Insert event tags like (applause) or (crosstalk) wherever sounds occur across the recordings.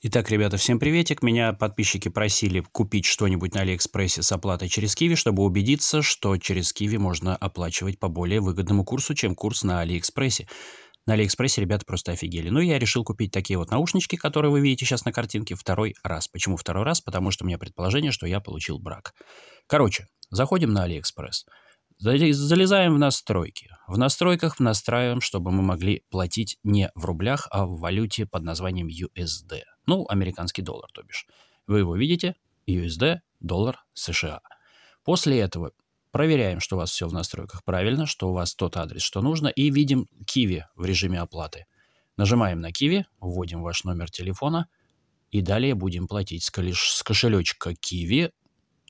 Итак, ребята, всем приветик. Меня подписчики просили купить что-нибудь на Алиэкспрессе с оплатой через Киви, чтобы убедиться, что через Киви можно оплачивать по более выгодному курсу, чем курс на Алиэкспрессе. На Алиэкспрессе ребята просто офигели. Ну, я решил купить такие вот наушнички, которые вы видите сейчас на картинке, второй раз. Почему второй раз? Потому что у меня предположение, что я получил брак. Короче, заходим на Алиэкспресс. Залезаем в настройки. В настройках настраиваем, чтобы мы могли платить не в рублях, а в валюте под названием USD. Ну, американский доллар, то бишь. Вы его видите? USD, доллар США. После этого проверяем, что у вас все в настройках правильно, что у вас тот адрес, что нужно, и видим Kiwi в режиме оплаты. Нажимаем на Kiwi, вводим ваш номер телефона, и далее будем платить с, кош... с кошелечка Kiwi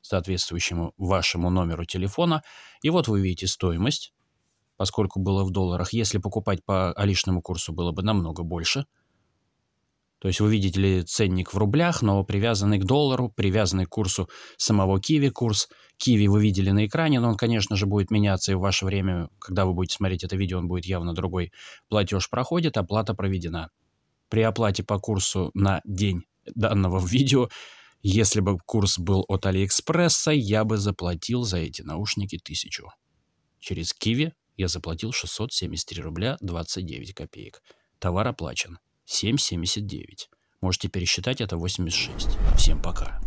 соответствующему вашему номеру телефона. И вот вы видите стоимость, поскольку было в долларах. Если покупать по алишному курсу, было бы намного больше. То есть вы видите ли ценник в рублях, но привязанный к доллару, привязанный к курсу самого Киви курс. Киви вы видели на экране, но он, конечно же, будет меняться, и в ваше время, когда вы будете смотреть это видео, он будет явно другой. Платеж проходит, оплата проведена. При оплате по курсу на день данного (laughs) видео если бы курс был от Алиэкспресса, я бы заплатил за эти наушники тысячу. Через Киви я заплатил 673 рубля 29 копеек. Товар оплачен. 7,79. Можете пересчитать, это 86. Всем пока.